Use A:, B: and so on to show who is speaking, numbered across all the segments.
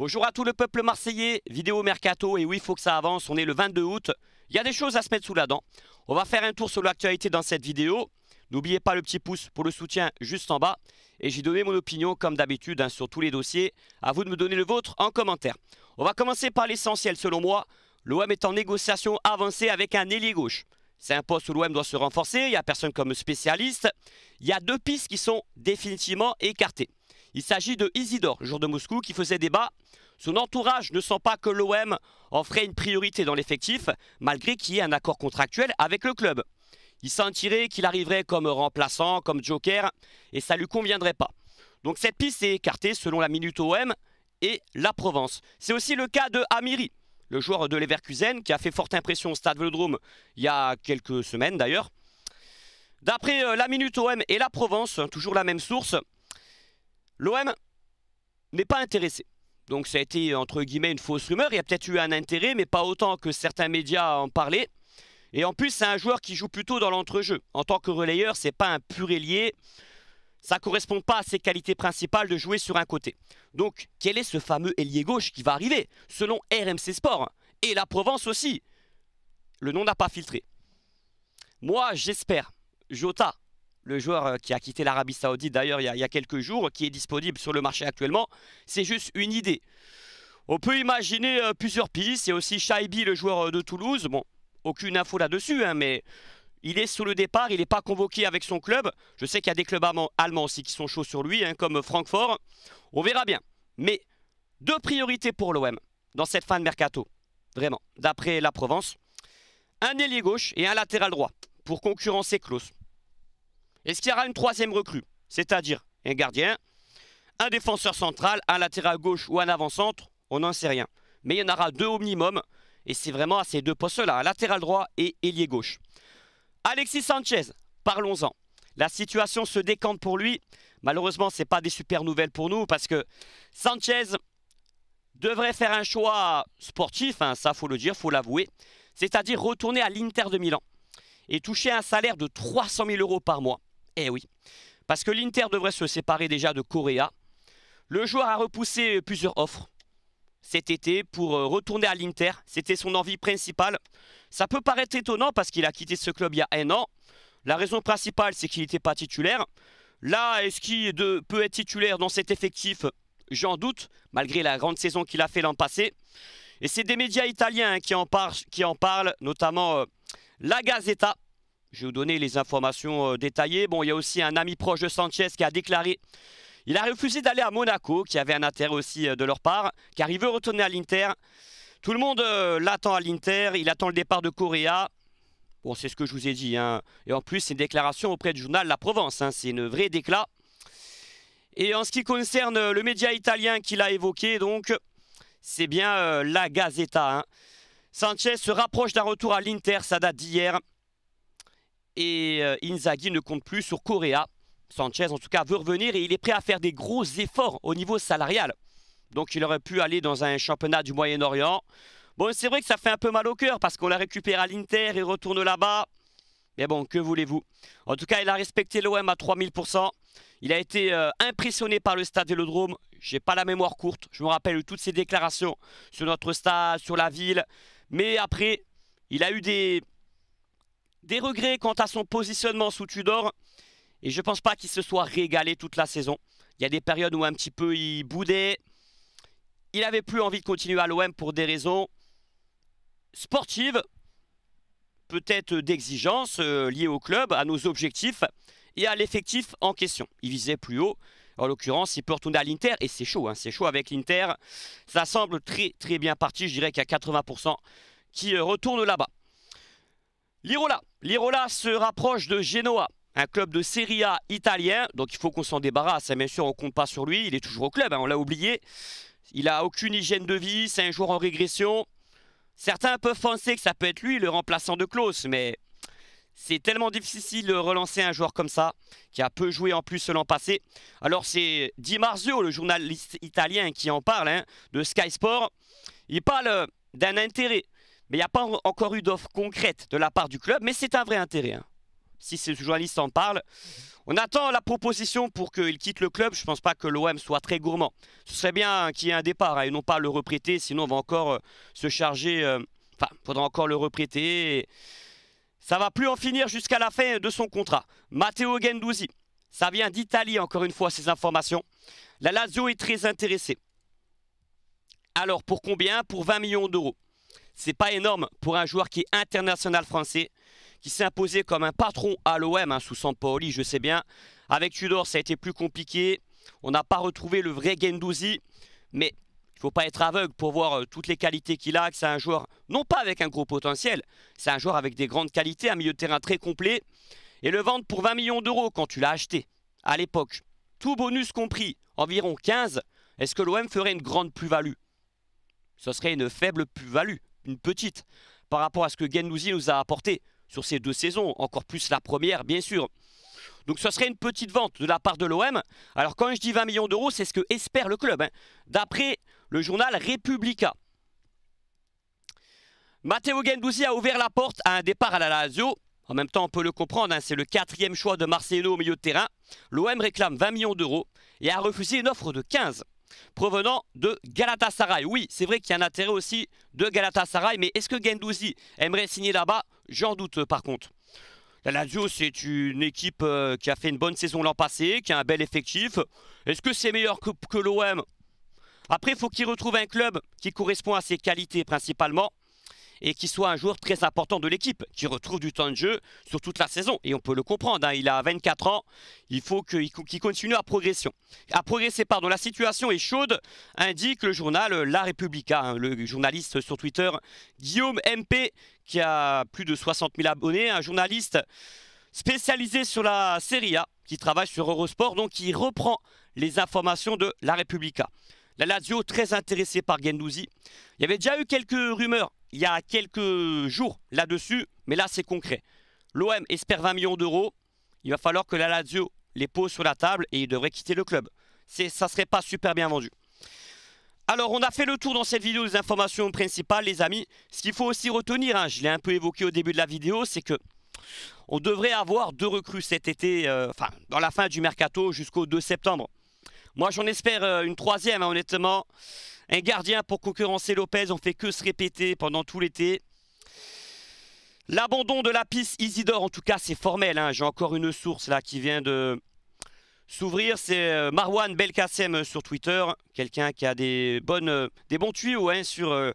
A: Bonjour à tout le peuple marseillais, vidéo mercato, et oui, il faut que ça avance, on est le 22 août, il y a des choses à se mettre sous la dent. On va faire un tour sur l'actualité dans cette vidéo. N'oubliez pas le petit pouce pour le soutien juste en bas. Et j'ai donné mon opinion, comme d'habitude, hein, sur tous les dossiers. À vous de me donner le vôtre en commentaire. On va commencer par l'essentiel, selon moi. L'OM est en négociation avancée avec un ailier gauche. C'est un poste où l'OM doit se renforcer, il n'y a personne comme spécialiste. Il y a deux pistes qui sont définitivement écartées. Il s'agit de Isidore, le joueur de Moscou, qui faisait débat. Son entourage ne sent pas que l'OM en ferait une priorité dans l'effectif, malgré qu'il y ait un accord contractuel avec le club. Il sentirait qu'il arriverait comme remplaçant, comme joker, et ça ne lui conviendrait pas. Donc cette piste est écartée selon la Minute OM et la Provence. C'est aussi le cas de Amiri, le joueur de Leverkusen, qui a fait forte impression au Stade Velodrome il y a quelques semaines d'ailleurs. D'après euh, la Minute OM et la Provence, hein, toujours la même source, L'OM n'est pas intéressé. Donc ça a été entre guillemets une fausse rumeur. Il y a peut-être eu un intérêt, mais pas autant que certains médias en parlaient. Et en plus, c'est un joueur qui joue plutôt dans l'entrejeu. En tant que relayeur, c'est pas un pur ailier. Ça ne correspond pas à ses qualités principales de jouer sur un côté. Donc, quel est ce fameux ailier gauche qui va arriver Selon RMC Sport et la Provence aussi. Le nom n'a pas filtré. Moi, j'espère, Jota, le joueur euh, qui a quitté l'Arabie Saoudite d'ailleurs il, y a quelques jours, qui est disponible sur le marché actuellement, c'est juste une idée. On peut imaginer euh, plusieurs pistes, C'est aussi Shaibi, le joueur euh, de Toulouse, bon, aucune info là-dessus, hein, mais il est sous le départ, il n'est pas convoqué avec son club. Je sais qu'il y a des clubs allemands aussi qui sont chauds sur lui, hein, comme Francfort. On verra bien. Mais deux priorités pour l'OM dans cette fin de mercato, vraiment, d'après la Provence. Un ailier gauche et un latéral droit pour concurrencer Klaus. Est-ce qu'il y aura une troisième recrue C'est-à-dire un gardien, un défenseur central, un latéral gauche ou un avant-centre On n'en sait rien. Mais il y en aura deux au minimum. Et c'est vraiment à ces deux postes-là, un hein, latéral droit et ailier gauche. Alexis Sanchez, parlons-en. La situation se décante pour lui. Malheureusement, ce n'est pas des super nouvelles pour nous parce que Sanchez devrait faire un choix sportif, hein, ça faut le dire, faut l'avouer, c'est-à-dire retourner à l'Inter de Milan et toucher un salaire de 300 000 euros par mois. Eh oui, parce que l'Inter devrait se séparer déjà de Correa. Le joueur a repoussé plusieurs offres cet été pour euh, retourner à l'Inter. C'était son envie principale. Ça peut paraître étonnant parce qu'il a quitté ce club il y a un an. La raison principale, c'est qu'il n'était pas titulaire. Là, est-ce qu'il peut être titulaire dans cet effectif J'en doute, malgré la grande saison qu'il a fait l'an passé. Et c'est des médias italiens hein, qui en, parlent, notamment euh, La Gazzetta, je vais vous donner les informations euh, détaillées. Bon, il y a aussi un ami proche de Sanchez qui a déclaré il a refusé d'aller à Monaco, qui avait un intérêt aussi euh, de leur part, car il veut retourner à l'Inter. Tout le monde euh, l'attend à l'Inter, il attend le départ de Correa. Bon, c'est ce que je vous ai dit. Hein. Et en plus, c'est une déclaration auprès du journal La Provence. Hein. C'est une vraie déclat. Et en ce qui concerne le média italien qu'il a évoqué, donc, c'est bien la Gazzetta. Hein. Sanchez se rapproche d'un retour à l'Inter, ça date d'hier et euh, Inzaghi ne compte plus sur Correa. Sanchez, en tout cas, veut revenir et il est prêt à faire des gros efforts au niveau salarial. Donc il aurait pu aller dans un championnat du Moyen-Orient. Bon, c'est vrai que ça fait un peu mal au cœur parce qu'on la récupère à l'Inter et retourne là-bas. Mais bon, que voulez-vous En tout cas, il a respecté l'OM à 3000%. Il a été euh, impressionné par le stade Vélodrome. J'ai pas la mémoire courte. Je me rappelle toutes ses déclarations sur notre stade, sur la ville. Mais après, il a eu des, des regrets quant à son positionnement sous Tudor. Et je ne pense pas qu'il se soit régalé toute la saison. Il y a des périodes où un petit peu il boudait. Il n'avait plus envie de continuer à l'OM pour des raisons sportives, peut-être d'exigences euh, liées au club, à nos objectifs et à l'effectif en question. Il visait plus haut. En l'occurrence, il peut retourner à l'Inter et c'est chaud. Hein, c'est chaud avec l'Inter. Ça semble très très bien parti. Je dirais qu'il y a 80% qui euh, retournent là-bas. L'Irola. L'Irola se rapproche de Genoa, un club de Serie A italien. Donc il faut qu'on s'en débarrasse. Hein. Bien sûr, on compte pas sur lui. Il est toujours au club, hein, on l'a oublié. Il a aucune hygiène de vie, c'est un joueur en régression. Certains peuvent penser que ça peut être lui, le remplaçant de Klaus, mais c'est tellement difficile de relancer un joueur comme ça, qui a peu joué en plus l'an passé. Alors c'est Di Marzio, le journaliste italien, qui en parle, hein, de Sky Sport. Il parle d'un intérêt mais il n'y a pas encore eu d'offre concrète de la part du club, mais c'est un vrai intérêt. Hein. Si ces journalistes en parlent, on attend la proposition pour qu'il quitte le club. Je ne pense pas que l'OM soit très gourmand. Ce serait bien qu'il y ait un départ hein, et non pas le reprêter, sinon on va encore euh, se charger. Euh, enfin, il faudra encore le reprêter. Ça Ça va plus en finir jusqu'à la fin de son contrat. Matteo Gendouzi, ça vient d'Italie encore une fois ces informations. La Lazio est très intéressée. Alors pour combien Pour 20 millions d'euros. C'est pas énorme pour un joueur qui est international français, qui s'est imposé comme un patron à l'OM hein, sous Sampaoli, je sais bien. Avec Tudor, ça a été plus compliqué. On n'a pas retrouvé le vrai Gendouzi, mais il ne faut pas être aveugle pour voir euh, toutes les qualités qu'il a, c'est un joueur, non pas avec un gros potentiel, c'est un joueur avec des grandes qualités, un milieu de terrain très complet, et le vendre pour 20 millions d'euros quand tu l'as acheté, à l'époque, tout bonus compris, environ 15, est-ce que l'OM ferait une grande plus-value Ce serait une faible plus-value une petite par rapport à ce que Gendouzi nous a apporté sur ces deux saisons, encore plus la première bien sûr. Donc ce serait une petite vente de la part de l'OM. Alors quand je dis 20 millions d'euros, c'est ce que espère le club, hein, d'après le journal Republica. Matteo Gendouzi a ouvert la porte à un départ à la Lazio. En même temps, on peut le comprendre, hein, c'est le quatrième choix de Marcelo au milieu de terrain. L'OM réclame 20 millions d'euros et a refusé une offre de 15 provenant de Galatasaray. Oui, c'est vrai qu'il y a un intérêt aussi de Galatasaray, mais est-ce que Gendouzi aimerait signer là-bas J'en doute euh, par contre. La Lazio, c'est une équipe euh, qui a fait une bonne saison l'an passé, qui a un bel effectif. Est-ce que c'est meilleur que, l'OM Après, il faut qu'il retrouve un club qui correspond à ses qualités principalement et qu'il soit un joueur très important de l'équipe, qui retrouve du temps de jeu sur toute la saison. Et on peut le comprendre, hein, il a 24 ans, il faut qu'il continue à progresser. À progresser, pardon, la situation est chaude, indique le journal La Repubblica, hein, le journaliste sur Twitter Guillaume MP, qui a plus de 60 000 abonnés, un journaliste spécialisé sur la Serie A, qui travaille sur Eurosport, donc qui reprend les informations de La Repubblica. La Lazio, très intéressée par Gendouzi. Il y avait déjà eu quelques rumeurs il y a quelques jours là-dessus, mais là c'est concret. L'OM espère 20 millions d'euros. Il va falloir que la Lazio les pose sur la table et il devrait quitter le club. Ça serait pas super bien vendu. Alors, on a fait le tour dans cette vidéo des informations principales, les amis. Ce qu'il faut aussi retenir, hein, je l'ai un peu évoqué au début de la vidéo, c'est que on devrait avoir deux recrues cet été, euh, enfin, dans la fin du mercato jusqu'au 2 septembre. Moi, j'en espère euh, une troisième, hein, honnêtement. Un gardien pour concurrencer Lopez. On fait que se répéter pendant tout l'été. L'abandon de la piste Isidore, en tout cas, c'est formel. Hein. J'ai encore une source là qui vient de s'ouvrir. C'est euh, Marwan Belkacem euh, sur Twitter. Quelqu'un qui a des, bonnes, des bons tuyaux hein, sur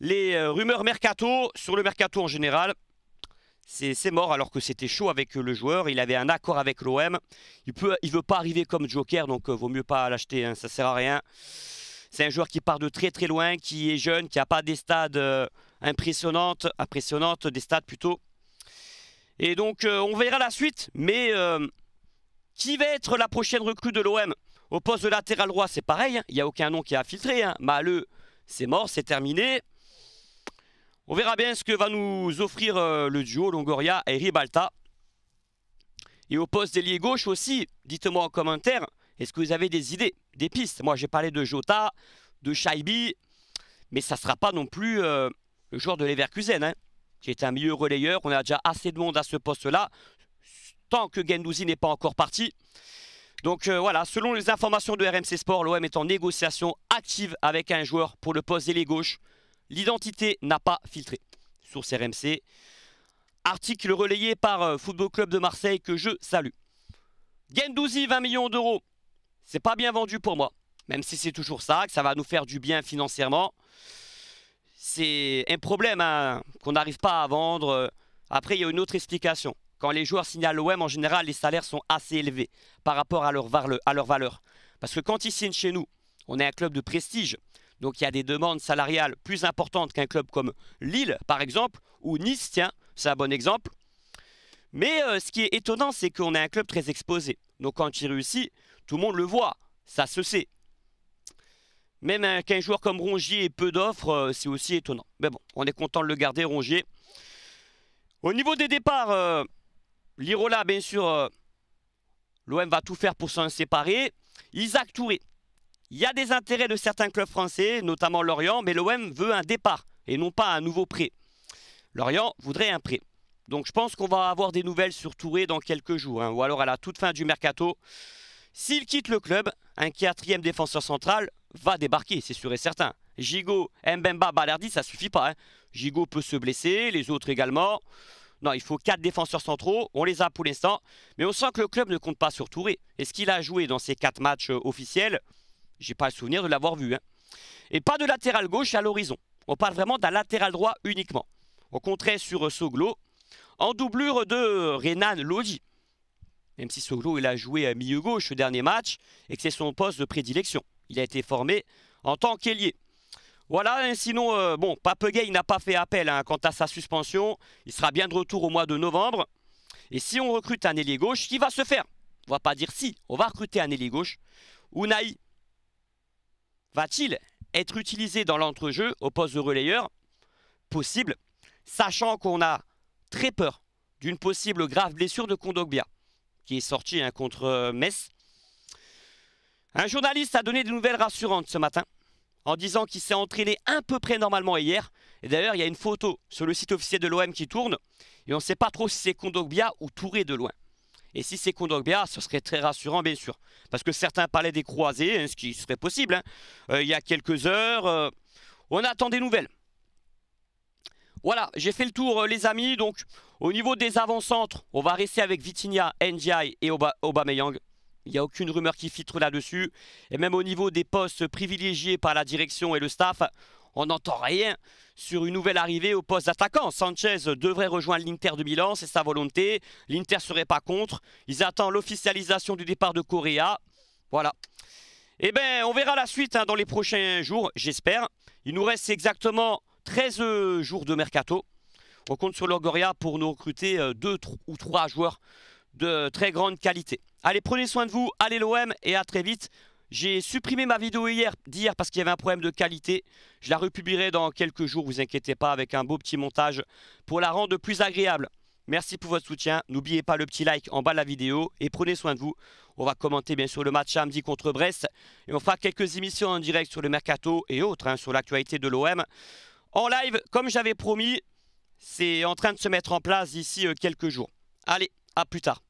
A: les rumeurs mercato, sur le mercato en général c'est mort alors que c'était chaud avec euh, le joueur. Il avait un accord avec l'OM. Il ne il veut pas arriver comme Joker, donc euh, vaut mieux pas l'acheter, ça hein. ça sert à rien. C'est un joueur qui part de très très loin, qui est jeune, qui n'a pas des stades euh, impressionnantes, des stades plutôt. Et donc on verra la suite, mais qui va être la prochaine recrue de l'OM Au poste de latéral droit, c'est pareil, hein. il y n'y a aucun nom qui a filtré. Hein. c'est mort, c'est terminé. On verra bien ce que va nous offrir euh, le duo Longoria et Ribalta. Et au poste d'ailier gauche aussi, dites-moi en commentaire, est-ce que vous avez des idées, des pistes Moi j'ai parlé de Jota, de Shaibi, mais ça ne sera pas non plus euh, le joueur de Leverkusen. Hein. qui est un milieu relayeur, on a déjà assez de monde à ce poste-là, tant que Gendouzi n'est pas encore parti. Donc euh, voilà, selon les informations de RMC Sport, l'OM est en négociation active avec un joueur pour le poste d'ailier gauche l'identité n'a pas filtré. Source RMC, article relayé par euh, Football Club de Marseille que je salue. Gendouzi, 20 millions d'euros, c'est pas bien vendu pour moi. Même si c'est toujours ça, que ça va nous faire du bien financièrement. C'est un problème hein, qu'on n'arrive pas à vendre. Après, il y a une autre explication. Quand les joueurs signent à l'OM, en général, les salaires sont assez élevés par rapport à leur valeur. Parce que quand ils signent chez nous, on est un club de prestige. Donc il y a des demandes salariales plus importantes qu'un club comme Lille, par exemple, ou Nice, tiens, c'est un bon exemple. Mais euh, ce qui est étonnant, c'est qu'on est un club très exposé. Donc quand il réussit, tout le monde le voit, ça se sait. Même qu'un joueur comme Rongier ait peu d'offres, euh, c'est aussi étonnant. Mais bon, on est content de le garder, Rongier. Au niveau des départs, euh, Lirola, bien sûr, l'OM va tout faire pour s'en séparer. Isaac Touré, il y a des intérêts de certains clubs français, notamment Lorient, mais l'OM veut un départ et non pas un nouveau prêt. Lorient voudrait un prêt. Donc je pense qu'on va avoir des nouvelles sur Touré dans quelques jours, hein, ou alors à la toute fin du mercato. S'il quitte le club, un quatrième défenseur central va débarquer, c'est sûr et certain. Gigo, Mbemba, Balardi, ça suffit pas. Hein. Gigot peut se blesser, les autres également. Non, il faut quatre défenseurs centraux, on les a pour l'instant. Mais on sent que le club ne compte pas sur Touré. Est-ce qu'il a joué dans ces quatre matchs euh, officiels j'ai pas le souvenir de l'avoir vu. Hein. Et pas de latéral gauche à l'horizon. On parle vraiment d'un latéral droit uniquement. Au contraire sur euh, Soglo, en doublure de Renan Lodi. Même si Soglo il a joué à milieu gauche le dernier match et que c'est son poste de prédilection. Il a été formé en tant qu'ailier. Voilà, hein, sinon, euh, bon, bon, Papegay n'a pas fait appel hein, quant à sa suspension. Il sera bien de retour au mois de novembre. Et si on recrute un ailier gauche, qui va se faire On va pas dire si, on va recruter un ailier gauche. Ounaï va-t-il être utilisé dans l'entrejeu au poste de relayeur Possible, sachant qu'on a très peur d'une possible grave blessure de Kondogbia, qui est sorti un hein, contre euh, Metz. Un journaliste a donné des nouvelles rassurantes ce matin, en disant qu'il s'est entraîné à peu près normalement hier. Et d'ailleurs, il y a une photo sur le site officiel de l'OM qui tourne, et on ne sait pas trop si c'est Kondogbia ou Touré de loin. Et si c'est Kondogbia, ce serait très rassurant, bien sûr. Parce que certains parlaient des croisés, hein, ce qui serait possible, hein. euh, il y a quelques heures. Euh, on attend des nouvelles. Voilà, j'ai fait le tour, euh, les amis. Donc, au niveau des avant-centres, on va rester avec Vitinha, Ndiaye et Aubameyang. Il n'y a aucune rumeur qui filtre là-dessus. Et même au niveau des postes privilégiés par la direction et le staff, on n'entend rien sur une nouvelle arrivée au poste d'attaquant. Sanchez devrait rejoindre l'Inter de Milan, c'est sa volonté. L'Inter serait pas contre. Ils attendent l'officialisation du départ de Correa. Voilà. Eh bien, on verra la suite hein, dans les prochains jours, j'espère. Il nous reste exactement 13 euh, jours de mercato. On compte sur Logoria pour nous recruter 2 euh, ou 3 joueurs de très grande qualité. Allez, prenez soin de vous, allez l'OM et à très vite j'ai supprimé ma vidéo hier d'hier parce qu'il y avait un problème de qualité. Je la republierai dans quelques jours, vous inquiétez pas, avec un beau petit montage pour la rendre plus agréable. Merci pour votre soutien. N'oubliez pas le petit like en bas de la vidéo et prenez soin de vous. On va commenter bien sûr le match samedi contre Brest et on fera quelques émissions en direct sur le mercato et autres, hein, sur l'actualité de l'OM. En live, comme j'avais promis, c'est en train de se mettre en place d'ici euh, quelques jours. Allez, à plus tard.